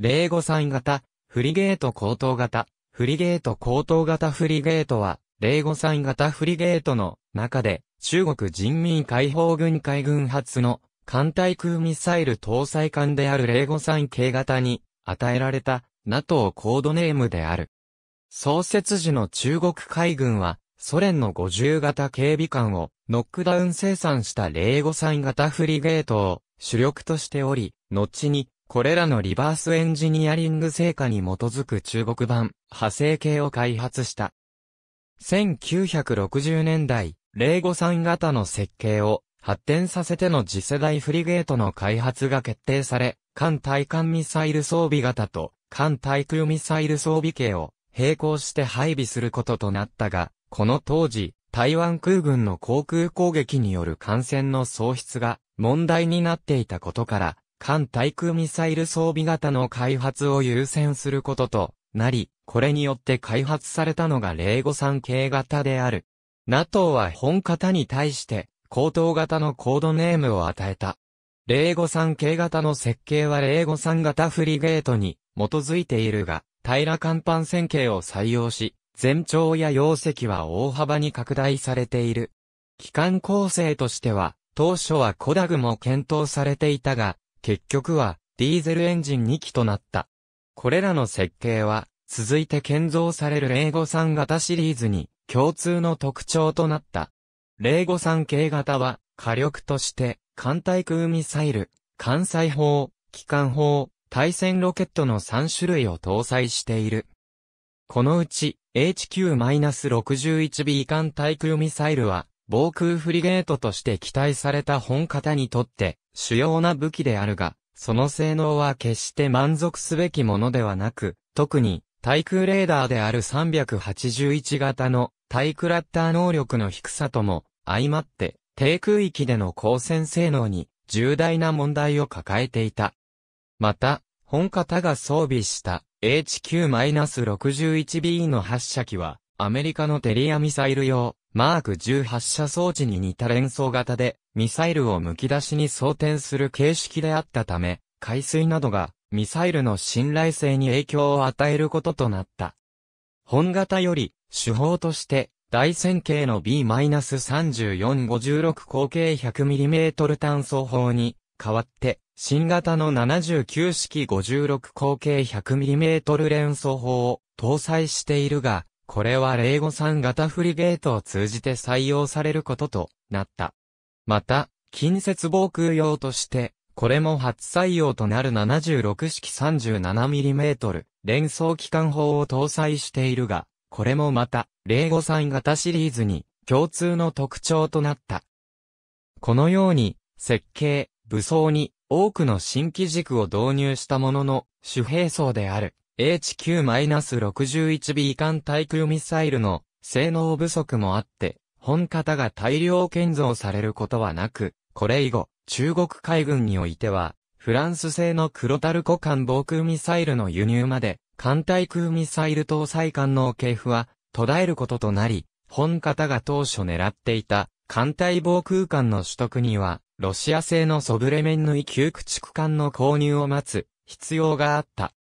053型、フリゲート高等型、フリゲート高等型フリゲートは、053型フリゲートの中で、中国人民解放軍海軍発の艦対空ミサイル搭載艦である053系型に与えられた NATO コードネームである。創設時の中国海軍は、ソ連の50型警備艦をノックダウン生産した053型フリゲートを主力としており、後にこれらのリバースエンジニアリング成果に基づく中国版、派生系を開発した。1960年代、053型の設計を発展させての次世代フリゲートの開発が決定され、艦対艦ミサイル装備型と艦対空ミサイル装備系を並行して配備することとなったが、この当時、台湾空軍の航空攻撃による艦船の喪失が問題になっていたことから、艦対空ミサイル装備型の開発を優先することとなり、これによって開発されたのが053系型である。NATO は本型に対して、高等型のコードネームを与えた。053系型の設計は053型フリゲートに基づいているが、平甲板線形を採用し、全長や容積は大幅に拡大されている。機関構成としては、当初はコダグも検討されていたが、結局は、ディーゼルエンジン2機となった。これらの設計は、続いて建造される0 5 3型シリーズに共通の特徴となった。0 5 3系型は火力として艦対空ミサイル、艦載砲、機関砲、対戦ロケットの3種類を搭載している。このうち HQ-61B 艦対空ミサイルは防空フリゲートとして期待された本型にとって主要な武器であるが、その性能は決して満足すべきものではなく、特に、対空レーダーである381型の対クラッター能力の低さとも相まって、低空域での光線性能に重大な問題を抱えていた。また、本型が装備した HQ-61B の発射機は、アメリカのテリアミサイル用、マーク1 8射装置に似た連想型で、ミサイルを剥き出しに装填する形式であったため、海水などがミサイルの信頼性に影響を与えることとなった。本型より、手法として、大線形の B-3456 口径 100mm 炭素砲に代わって、新型の79式56口径 100mm 連装砲を搭載しているが、これは053型フリゲートを通じて採用されることとなった。また、近接防空用として、これも初採用となる76式 37mm 連装機関砲を搭載しているが、これもまた、053型シリーズに共通の特徴となった。このように、設計、武装に多くの新機軸を導入したものの、主兵装である HQ-61B 艦対空ミサイルの性能不足もあって、本型が大量建造されることはなく、これ以後、中国海軍においては、フランス製の黒タルコ艦防空ミサイルの輸入まで、艦対空ミサイル搭載艦の系譜は途絶えることとなり、本型が当初狙っていた艦隊防空艦の取得には、ロシア製のソブレメンヌイ旧駆逐艦の購入を待つ必要があった。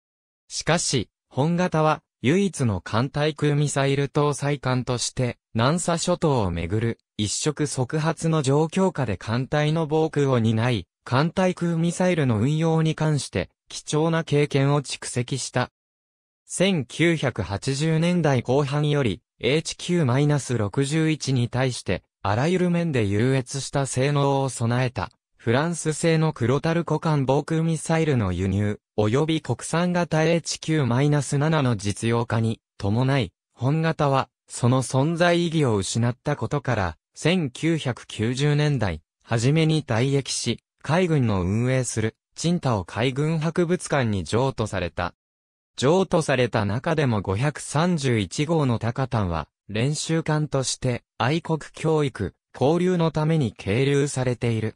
しかし、本型は唯一の艦対空ミサイル搭載艦として南沙諸島をめぐる、一触即発の状況下で艦隊の防空を担い、艦隊空ミサイルの運用に関して、貴重な経験を蓄積した。1980年代後半より、HQ-61 に対して、あらゆる面で優越した性能を備えた、フランス製の黒タルコ艦防空ミサイルの輸入、及び国産型 HQ-7 の実用化に、伴い、本型は、その存在意義を失ったことから、1990年代、初めに退役し、海軍の運営する、チンタオ海軍博物館に譲渡された。譲渡された中でも531号の高田は、練習艦として、愛国教育、交流のために係留されている。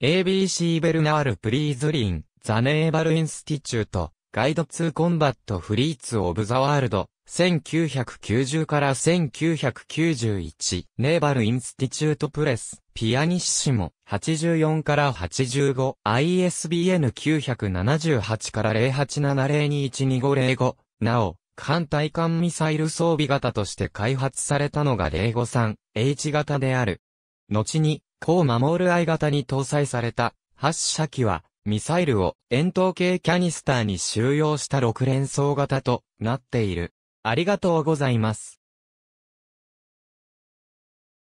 ABC ベルナール・プリーズリン、ザネーバル・インスティチュート、ガイド・ツー・コンバット・フリーツ・オブ・ザ・ワールド、1990から1991、ネーバルインスティチュートプレス、ピアニッシモ、84から85、ISBN 978から0870212505、なお、艦対艦ミサイル装備型として開発されたのが 053H 型である。後に、高守る I 型に搭載された、発射機は、ミサイルを円筒形キャニスターに収容した6連装型となっている。ありがとうございます。